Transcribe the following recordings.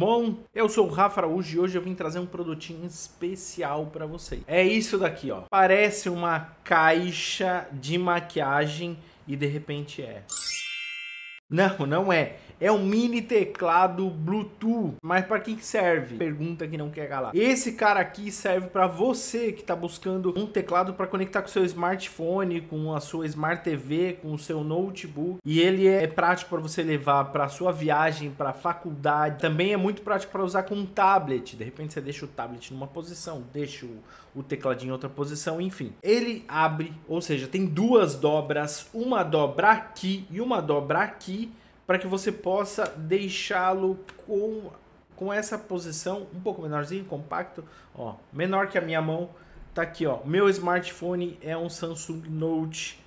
Bom, eu sou o Rafa Araújo e hoje eu vim trazer um produtinho especial para vocês. É isso daqui, ó. Parece uma caixa de maquiagem e de repente é. Não, não é. É um mini teclado Bluetooth. Mas para quem serve? Pergunta que não quer calar. Esse cara aqui serve para você que está buscando um teclado para conectar com seu smartphone, com a sua Smart TV, com o seu notebook. E ele é prático para você levar para sua viagem, para faculdade. Também é muito prático para usar com um tablet. De repente você deixa o tablet numa posição, deixa o, o tecladinho em outra posição, enfim. Ele abre, ou seja, tem duas dobras, uma dobra aqui e uma dobra aqui para que você possa deixá-lo com, com essa posição um pouco menorzinho, compacto, ó, menor que a minha mão. Tá aqui, ó. Meu smartphone é um Samsung Note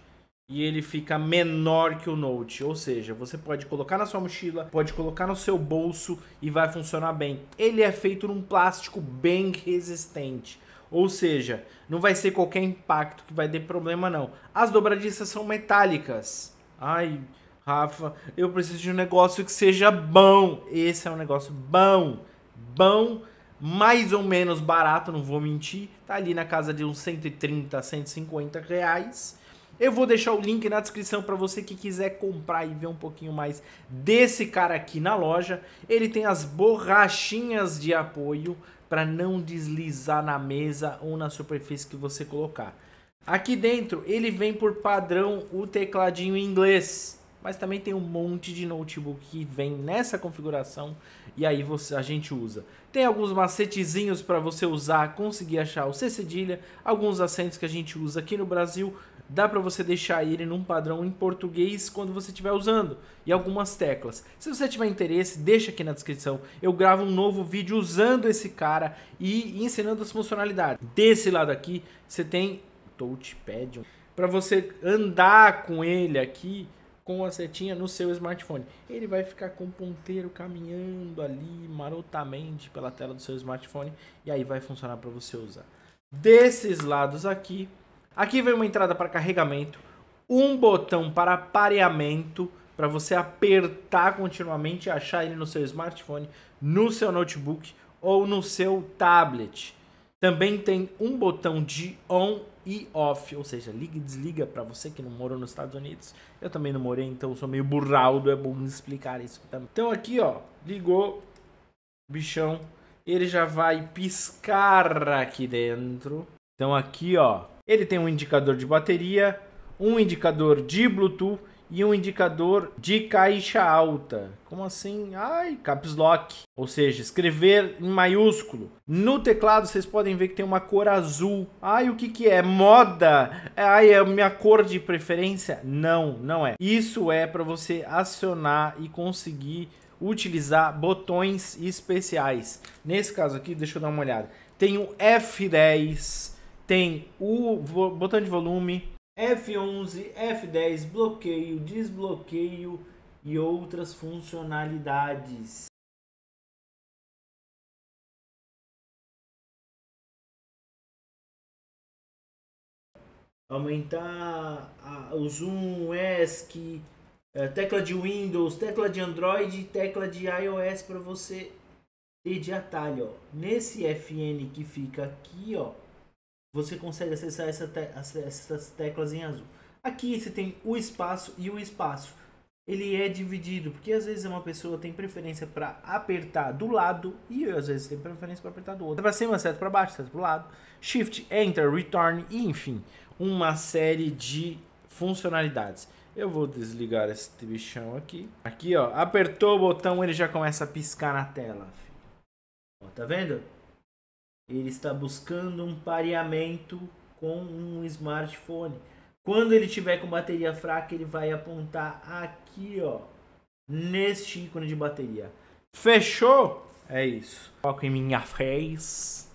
e ele fica menor que o Note, ou seja, você pode colocar na sua mochila, pode colocar no seu bolso e vai funcionar bem. Ele é feito num plástico bem resistente. Ou seja, não vai ser qualquer impacto que vai dar problema não. As dobradiças são metálicas. Ai, Rafa, eu preciso de um negócio que seja bom. Esse é um negócio bom. Bom, mais ou menos barato, não vou mentir. Tá ali na casa de uns 130, 150 reais. Eu vou deixar o link na descrição para você que quiser comprar e ver um pouquinho mais desse cara aqui na loja. Ele tem as borrachinhas de apoio para não deslizar na mesa ou na superfície que você colocar. Aqui dentro ele vem por padrão o tecladinho em inglês mas também tem um monte de notebook que vem nessa configuração e aí você, a gente usa. Tem alguns macetezinhos para você usar, conseguir achar o C cedilha, alguns acentos que a gente usa aqui no Brasil, dá para você deixar ele num padrão em português quando você estiver usando e algumas teclas. Se você tiver interesse, deixa aqui na descrição. Eu gravo um novo vídeo usando esse cara e ensinando as funcionalidades. Desse lado aqui, você tem touchpad para você andar com ele aqui com a setinha no seu smartphone. Ele vai ficar com o ponteiro caminhando ali marotamente pela tela do seu smartphone e aí vai funcionar para você usar. Desses lados aqui, aqui vem uma entrada para carregamento, um botão para pareamento para você apertar continuamente e achar ele no seu smartphone, no seu notebook ou no seu tablet. Também tem um botão de on e off, ou seja, liga e desliga para você que não morou nos Estados Unidos. Eu também não morei, então sou meio burraldo, é bom explicar isso também. Tá então aqui, ó, ligou, bichão, ele já vai piscar aqui dentro. Então aqui, ó, ele tem um indicador de bateria, um indicador de Bluetooth e um indicador de caixa alta. Como assim? Ai, caps lock. Ou seja, escrever em maiúsculo. No teclado vocês podem ver que tem uma cor azul. Ai, o que que é? Moda? Ai, é a minha cor de preferência? Não, não é. Isso é para você acionar e conseguir utilizar botões especiais. Nesse caso aqui, deixa eu dar uma olhada. Tem o F10, tem o botão de volume, F11, F10, bloqueio, desbloqueio e outras funcionalidades. Aumentar o zoom, ESC, eh, tecla de Windows, tecla de Android e tecla de iOS para você ter de atalho. Ó. Nesse FN que fica aqui, ó, você consegue acessar essa te essas teclas em azul. Aqui você tem o espaço e o espaço. Ele é dividido, porque às vezes uma pessoa tem preferência para apertar do lado e às vezes tem preferência para apertar do outro. Para cima, certo para baixo, certo para o lado. Shift, Enter, Return e enfim, uma série de funcionalidades. Eu vou desligar esse bichão aqui. Aqui, ó, apertou o botão, ele já começa a piscar na tela. Ó, tá vendo? ele está buscando um pareamento com um smartphone. Quando ele tiver com bateria fraca, ele vai apontar aqui, ó, neste ícone de bateria. Fechou? É isso. Coloco em minha face.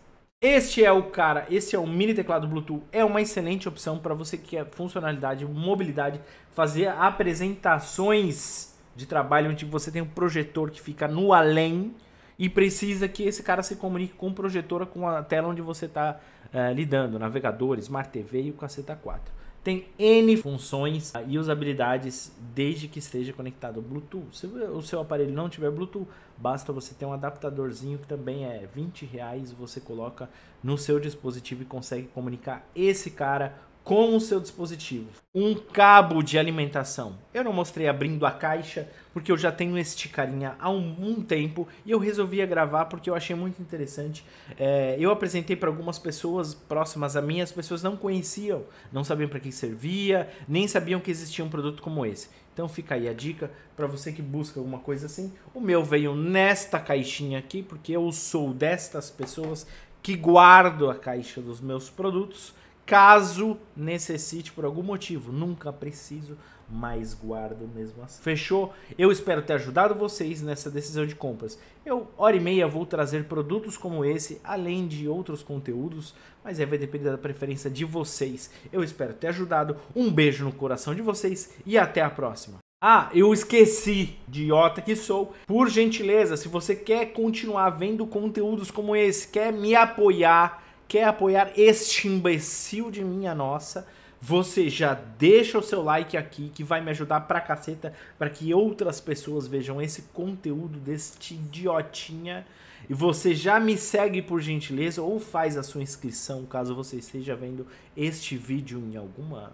Este é o cara, esse é o mini teclado Bluetooth. É uma excelente opção para você que quer funcionalidade, mobilidade, fazer apresentações de trabalho onde você tem um projetor que fica no além e precisa que esse cara se comunique com projetora com a tela onde você está uh, é, lidando, navegador, Smart TV e o caceta 4. Tem N funções ah, e usabilidades desde que esteja conectado ao Bluetooth. Se o seu aparelho não tiver Bluetooth, basta você ter um adaptadorzinho que também é 20 reais, você coloca no seu dispositivo e consegue comunicar esse cara com o seu dispositivo. Um cabo de alimentação. Eu não mostrei abrindo a caixa, porque eu já tenho este carinha há um, um tempo e eu resolvi gravar porque eu achei muito interessante. É, eu apresentei para algumas pessoas próximas a mim, as pessoas não conheciam, não sabiam para que servia, nem sabiam que existia um produto como esse. Então fica aí a dica para você que busca alguma coisa assim. O meu veio nesta caixinha aqui, porque eu sou destas pessoas que guardo a caixa dos meus produtos caso necessite por algum motivo. Nunca preciso, mas guardo mesmo assim. Fechou? Eu espero ter ajudado vocês nessa decisão de compras. Eu, hora e meia, vou trazer produtos como esse, além de outros conteúdos, mas aí vai depender da preferência de vocês. Eu espero ter ajudado. Um beijo no coração de vocês e até a próxima. Ah, eu esqueci, idiota que sou. Por gentileza, se você quer continuar vendo conteúdos como esse, quer me apoiar, quer apoiar este imbecil de minha nossa, você já deixa o seu like aqui que vai me ajudar pra caceta para que outras pessoas vejam esse conteúdo deste idiotinha. E você já me segue por gentileza ou faz a sua inscrição caso você esteja vendo este vídeo em alguma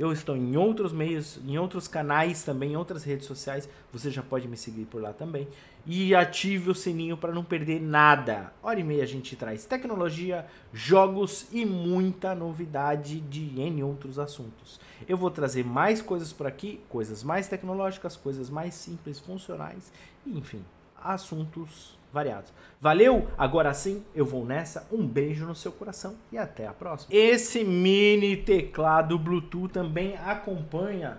eu estou em outros meios, em outros canais também, em outras redes sociais. Você já pode me seguir por lá também. E ative o sininho para não perder nada. Hora e meia a gente traz tecnologia, jogos e muita novidade de N outros assuntos. Eu vou trazer mais coisas por aqui, coisas mais tecnológicas, coisas mais simples, funcionais, enfim, assuntos variados. Valeu? Agora sim, eu vou nessa. Um beijo no seu coração e até a próxima. Esse mini teclado Bluetooth também acompanha